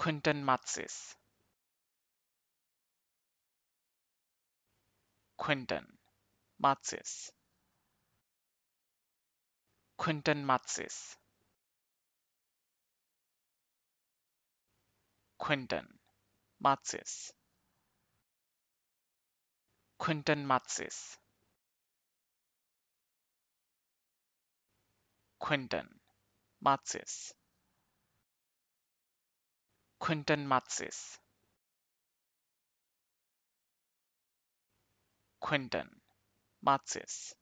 Quinton Matsis. Quinton Matsis. Quinton Matsis. Quinton Matsis. Quinton Matsis. Quinton Matsis. Quinton Matsis. Quinton Matsis.